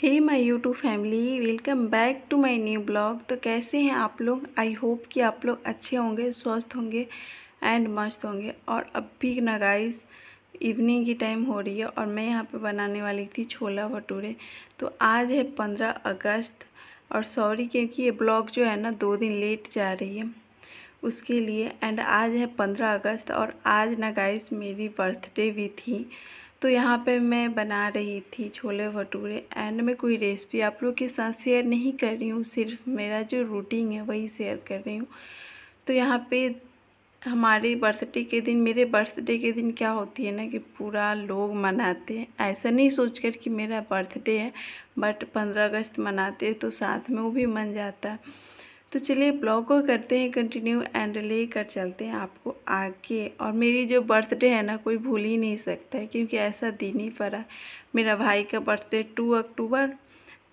hey my YouTube family welcome back to my new blog तो कैसे हैं आप लोग आई होप कि आप लोग अच्छे होंगे स्वस्थ होंगे एंड मस्त होंगे और अब भी ना गाइस इवनिंग की टाइम हो रही है और मैं यहाँ पे बनाने वाली थी छोला भटूरे तो आज है पंद्रह अगस्त और सॉरी क्योंकि ये ब्लॉग जो है ना दो दिन लेट जा रही है उसके लिए एंड आज है पंद्रह अगस्त और आज ना गाइस मेरी बर्थडे भी थी तो यहाँ पे मैं बना रही थी छोले भटूरे एंड मैं कोई रेसिपी आप लोग के साथ शेयर नहीं कर रही हूँ सिर्फ मेरा जो रूटीन है वही शेयर कर रही हूँ तो यहाँ पे हमारे बर्थडे के दिन मेरे बर्थडे के दिन क्या होती है ना कि पूरा लोग मनाते हैं ऐसा नहीं सोच कर कि मेरा बर्थडे है बट पंद्रह अगस्त मनाते हैं तो साथ में वो भी मन जाता है तो चलिए ब्लॉग को करते हैं कंटिन्यू एंड ले कर चलते हैं आपको आगे और मेरी जो बर्थडे है ना कोई भूल ही नहीं सकता है क्योंकि ऐसा दिन ही पड़ा मेरा भाई का बर्थडे टू अक्टूबर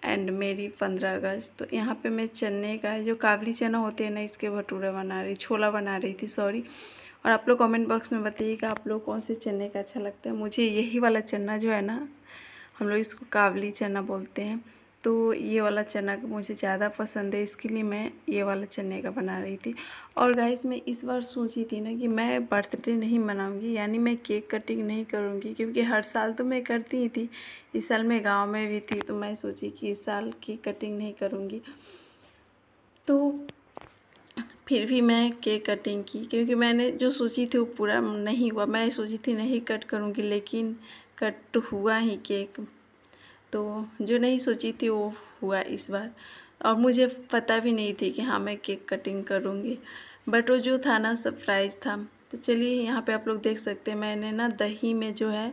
एंड मेरी पंद्रह अगस्त तो यहाँ पे मैं चने का जो काबली चना होते हैं ना इसके भटूरे बना रही छोला बना रही थी सॉरी और आप लोग कॉमेंट बॉक्स में बताइएगा आप लोग कौन से चने का अच्छा लगता है मुझे यही वाला चना जो है ना हम लोग इसको काबली चना बोलते हैं तो ये वाला चना मुझे ज़्यादा पसंद है इसके लिए मैं ये वाला चने का बना रही थी और गाइस मैं इस बार सोची थी ना कि मैं बर्थडे नहीं मनाऊंगी यानी मैं केक कटिंग नहीं करूंगी क्योंकि हर साल तो मैं करती ही थी इस साल मैं गांव में भी थी तो मैं सोची कि इस साल केक कटिंग नहीं करूँगी तो फिर भी मैं केक कटिंग की क्योंकि मैंने जो सोची थी वो पूरा नहीं हुआ मैं सोची थी नहीं कट करूँगी लेकिन कट हुआ ही केक तो जो नहीं सोची थी वो हुआ इस बार और मुझे पता भी नहीं थी कि हाँ मैं केक कटिंग करूँगी बट वो जो था ना सरप्राइज़ था तो चलिए यहाँ पे आप लोग देख सकते हैं मैंने ना दही में जो है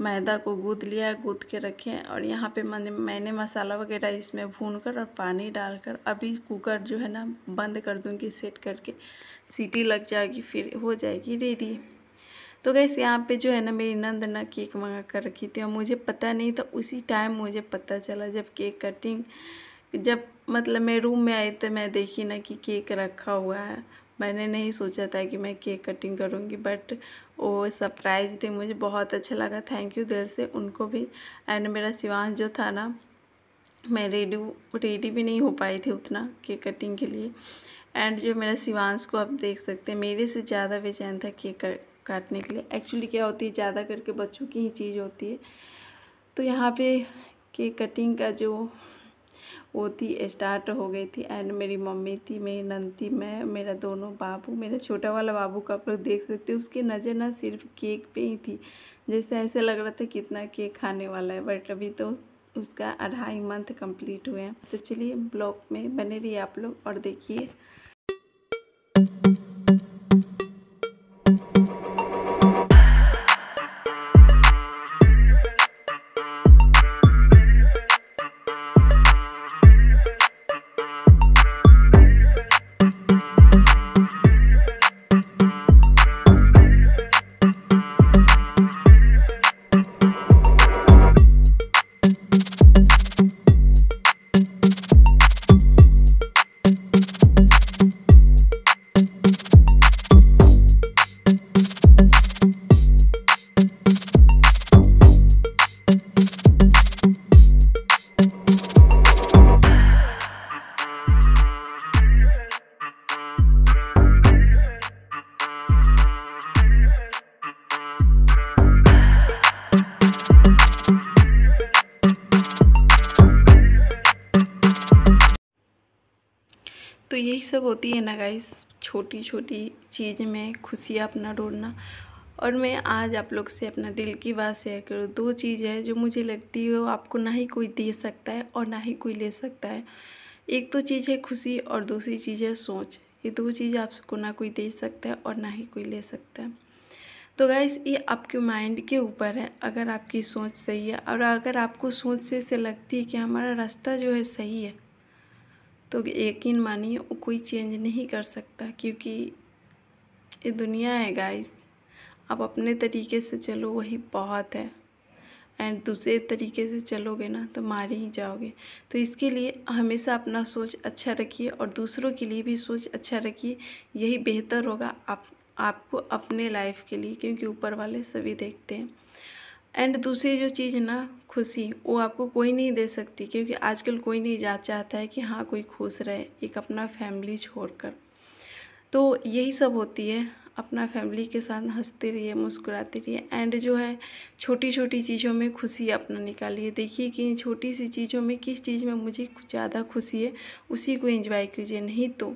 मैदा को गूद लिया है गूद के रखे और यहाँ पे मैंने मैंने मसाला वगैरह इसमें भून कर और पानी डालकर अभी कुकर जो है ना बंद कर दूँगी सेट करके सीटी लग जाएगी फिर हो जाएगी रेडी तो गैस यहाँ पे जो है ना मेरी नंद ना केक मंगा कर रखी थी और मुझे पता नहीं था उसी टाइम मुझे पता चला जब केक कटिंग जब मतलब मैं रूम में आई तो मैं देखी ना कि केक रखा हुआ है मैंने नहीं सोचा था कि मैं केक कटिंग करूँगी बट वो सरप्राइज थी मुझे बहुत अच्छा लगा थैंक यू दिल से उनको भी एंड मेरा सिवान जो था ना मैं रेडी रेडी भी नहीं हो पाई थी उतना केक कटिंग के लिए एंड जो मेरा सिवान्स को आप देख सकते हैं मेरे से ज़्यादा बेचैन था केक काटने के लिए एक्चुअली क्या होती है ज़्यादा करके बच्चों की ही चीज़ होती है तो यहाँ पे के कटिंग का जो वो थी स्टार्ट हो गई थी एंड मेरी मम्मी थी मेरी नंद थी मैं मेरा दोनों बाबू मेरा छोटा वाला बाबू का आप लोग देख सकते हो उसकी नज़र ना सिर्फ केक पे ही थी जैसे ऐसे लग रहा था कितना केक खाने वाला है बट अभी तो उसका अढ़ाई मंथ कंप्लीट हुए हैं तो चलिए ब्लॉग में बने रहिए आप लोग और देखिए यही सब होती है ना गाइस छोटी छोटी चीज़ में खुशियाँ अपना ढूंढना और मैं आज आप लोग से अपना दिल की बात शेयर करूँ दो चीज़ है जो मुझे लगती है वो आपको ना ही कोई दे सकता है और ना ही कोई ले सकता है एक तो चीज़ है खुशी और दूसरी चीज़ है सोच ये दो चीज़ आपको ना कोई दे सकता है और ना ही कोई ले सकता है तो गाइस ये आपके माइंड के ऊपर है अगर आपकी सोच सही है और अगर आपको सोच से, से लगती है कि हमारा रास्ता जो है सही है तो यकीन मानिए वो कोई चेंज नहीं कर सकता क्योंकि ये दुनिया है गाइस आप अपने तरीके से चलो वही बहुत है एंड दूसरे तरीके से चलोगे ना तो मार ही जाओगे तो इसके लिए हमेशा अपना सोच अच्छा रखिए और दूसरों के लिए भी सोच अच्छा रखिए यही बेहतर होगा आप आपको अपने लाइफ के लिए क्योंकि ऊपर वाले सभी देखते हैं एंड दूसरी जो चीज़ है ना खुशी वो आपको कोई नहीं दे सकती क्योंकि आजकल कोई नहीं जा चाहता है कि हाँ कोई खुश रहे एक अपना फैमिली छोड़कर तो यही सब होती है अपना फैमिली के साथ हंसते रहिए मुस्कुराते रहिए एंड जो है छोटी छोटी चीज़ों में खुशी अपना निकालिए देखिए कि छोटी सी चीज़ों में किस चीज़ में मुझे कुछ ज़्यादा खुशी है उसी को एंजॉय कीजिए नहीं तो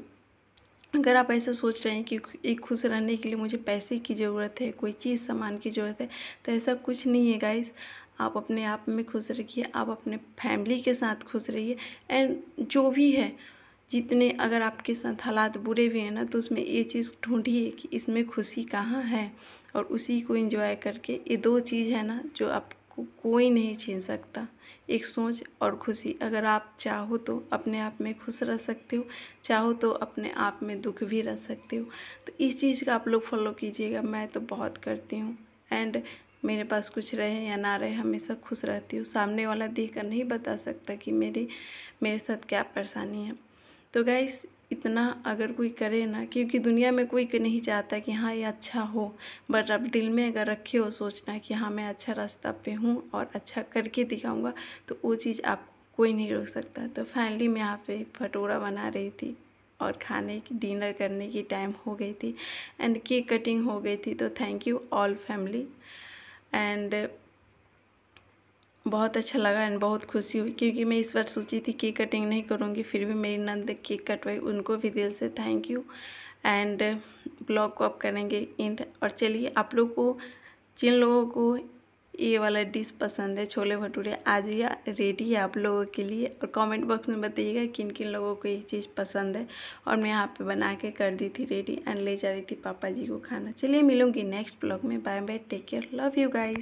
अगर आप ऐसा सोच रहे हैं कि एक खुश रहने के लिए मुझे पैसे की ज़रूरत है कोई चीज़ सामान की ज़रूरत है तो ऐसा कुछ नहीं है गाइस आप अपने आप में खुश रखिए आप अपने फैमिली के साथ खुश रहिए एंड जो भी है जितने अगर आपके साथ हालात बुरे भी हैं ना तो उसमें ये चीज़ ढूंढिए कि इसमें खुशी कहाँ है और उसी को इंजॉय करके ये दो चीज़ है ना जो आप को कोई नहीं छीन सकता एक सोच और खुशी अगर आप चाहो तो अपने आप में खुश रह सकते हो चाहो तो अपने आप में दुख भी रह सकते हो तो इस चीज़ का आप लोग फॉलो कीजिएगा मैं तो बहुत करती हूँ एंड मेरे पास कुछ रहे या ना रहे हमेशा खुश रहती हूँ सामने वाला देख कर नहीं बता सकता कि मेरी मेरे साथ क्या परेशानी है तो गैस इतना अगर कोई करे ना क्योंकि दुनिया में कोई नहीं चाहता कि हाँ ये अच्छा हो बट अब दिल में अगर रखे हो सोचना कि हाँ मैं अच्छा रास्ता पे हूँ और अच्छा करके दिखाऊंगा तो वो चीज़ आप कोई नहीं रोक सकता तो फाइनली मैं यहाँ पे भटूरा बना रही थी और खाने की डिनर करने की टाइम हो गई थी एंड केक कटिंग हो गई थी तो thank you all family and बहुत अच्छा लगा एंड बहुत खुशी हुई क्योंकि मैं इस बार सोची थी केक कटिंग नहीं करूँगी फिर भी मेरी नंद केक कटवाई उनको भी दिल से थैंक यू एंड ब्लॉग को आप करेंगे इंड और चलिए आप लोग को जिन लोगों को ये वाला डिश पसंद है छोले भटूरे आज या रेडी है आप लोगों के लिए और कमेंट बॉक्स में बताइएगा किन किन लोगों को ये चीज़ पसंद है और मैं यहाँ पे बना के कर दी थी रेडी एंड ले जा रही थी पापा जी को खाना चलिए मिलूँगी नेक्स्ट ब्लॉग में bye bye take care love you guys